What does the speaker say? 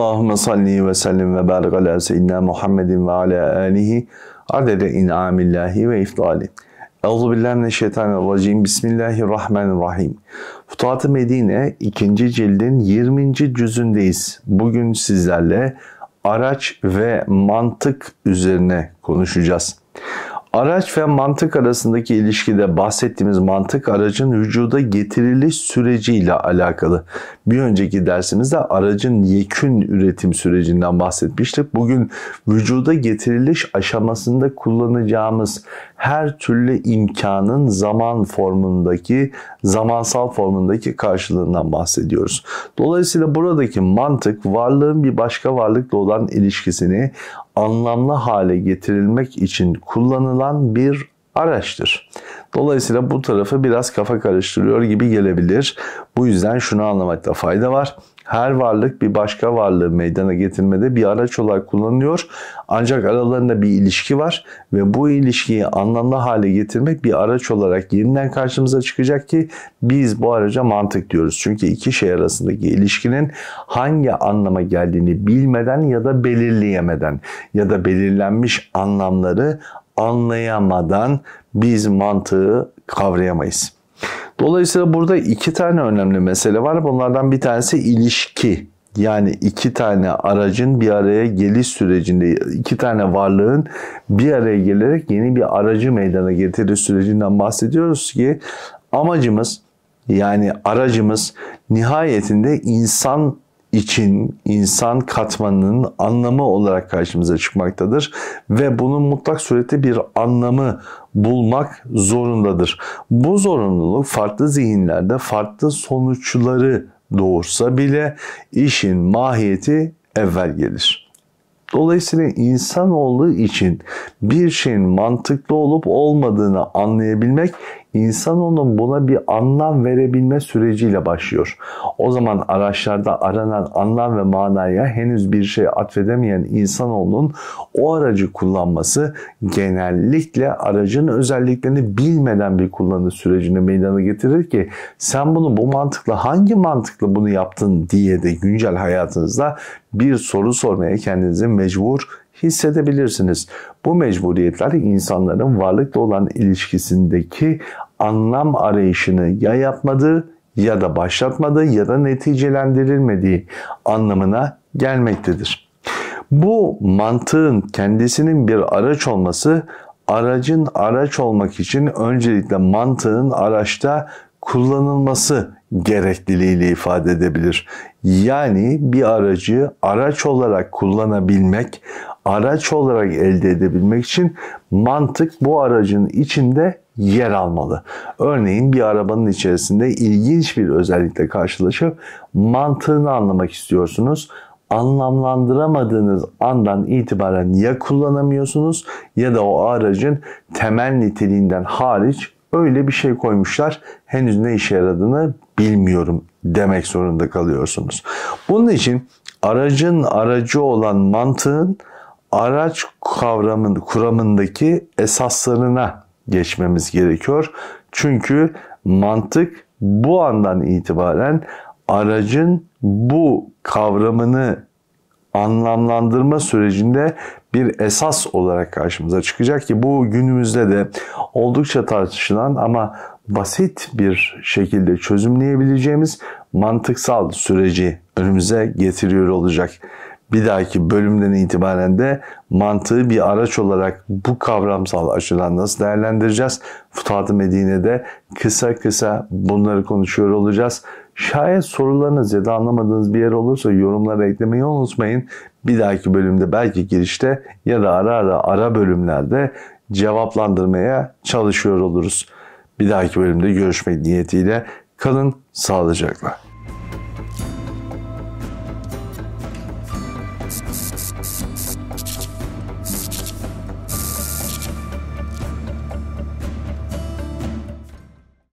Allahümme salli ve sellim ve barik ala seyyidina Muhammedin ve ala alihi adede in'amillahi ve iftali. Euzu billahi mineşşeytanirracim. Bismillahirrahmanirrahim. Futuhat-ı Medine 2. cildin 20. cüzündeyiz. Bugün sizlerle araç ve mantık üzerine konuşacağız. Araç ve mantık arasındaki ilişkide bahsettiğimiz mantık aracın vücuda getiriliş süreciyle alakalı. Bir önceki dersimizde aracın yekün üretim sürecinden bahsetmiştik. Bugün vücuda getiriliş aşamasında kullanacağımız her türlü imkanın zaman formundaki, zamansal formundaki karşılığından bahsediyoruz. Dolayısıyla buradaki mantık varlığın bir başka varlıkla olan ilişkisini anlamlı hale getirilmek için kullanılan bir araçtır. Dolayısıyla bu tarafı biraz kafa karıştırıyor gibi gelebilir. Bu yüzden şunu anlamakta fayda var. Her varlık bir başka varlığı meydana getirmede bir araç olarak kullanılıyor. Ancak aralarında bir ilişki var ve bu ilişkiyi anlamlı hale getirmek bir araç olarak yeniden karşımıza çıkacak ki biz bu araca mantık diyoruz. Çünkü iki şey arasındaki ilişkinin hangi anlama geldiğini bilmeden ya da belirleyemeden ya da belirlenmiş anlamları anlayamadan biz mantığı kavrayamayız. Dolayısıyla burada iki tane önemli mesele var. Bunlardan bir tanesi ilişki. Yani iki tane aracın bir araya geliş sürecinde, iki tane varlığın bir araya gelerek yeni bir aracı meydana getirir sürecinden bahsediyoruz ki amacımız yani aracımız nihayetinde insan için insan katmanının anlamı olarak karşımıza çıkmaktadır ve bunun mutlak surette bir anlamı bulmak zorundadır. Bu zorunluluk farklı zihinlerde farklı sonuçları doğursa bile işin mahiyeti evvel gelir. Dolayısıyla insan olduğu için bir şeyin mantıklı olup olmadığını anlayabilmek insanoğlunun buna bir anlam verebilme süreciyle başlıyor. O zaman araçlarda aranan anlam ve manaya henüz bir şey atfedemeyen insanoğlunun o aracı kullanması genellikle aracın özelliklerini bilmeden bir kullanış sürecini meydana getirir ki sen bunu bu mantıkla hangi mantıkla bunu yaptın diye de güncel hayatınızda bir soru sormaya kendinizi mecbur hissedebilirsiniz. Bu mecburiyetler insanların varlıkla olan ilişkisindeki anlam arayışını ya yapmadığı ya da başlatmadığı ya da neticelendirilmediği anlamına gelmektedir. Bu mantığın kendisinin bir araç olması aracın araç olmak için öncelikle mantığın araçta kullanılması gerekliliğiyle ifade edebilir. Yani bir aracı araç olarak kullanabilmek, araç olarak elde edebilmek için mantık bu aracın içinde yer almalı. Örneğin bir arabanın içerisinde ilginç bir özellikle karşılaşıp mantığını anlamak istiyorsunuz anlamlandıramadığınız andan itibaren ya kullanamıyorsunuz ya da o aracın temel niteliğinden hariç öyle bir şey koymuşlar henüz ne işe yaradığını bilmiyorum demek zorunda kalıyorsunuz. Bunun için aracın aracı olan mantığın araç kavramın kuramındaki esaslarına geçmemiz gerekiyor. Çünkü mantık bu andan itibaren aracın bu kavramını anlamlandırma sürecinde bir esas olarak karşımıza çıkacak ki bu günümüzde de oldukça tartışılan ama basit bir şekilde çözümleyebileceğimiz mantıksal süreci önümüze getiriyor olacak bir dahaki bölümden itibaren de mantığı bir araç olarak bu kavramsal açıdan nasıl değerlendireceğiz? Futat-ı Medine'de kısa kısa bunları konuşuyor olacağız. Şayet sorularınız ya da anlamadığınız bir yer olursa yorumlara eklemeyi unutmayın. Bir dahaki bölümde belki girişte ya da ara ara ara bölümlerde cevaplandırmaya çalışıyor oluruz. Bir dahaki bölümde görüşmek niyetiyle kalın sağlıcakla.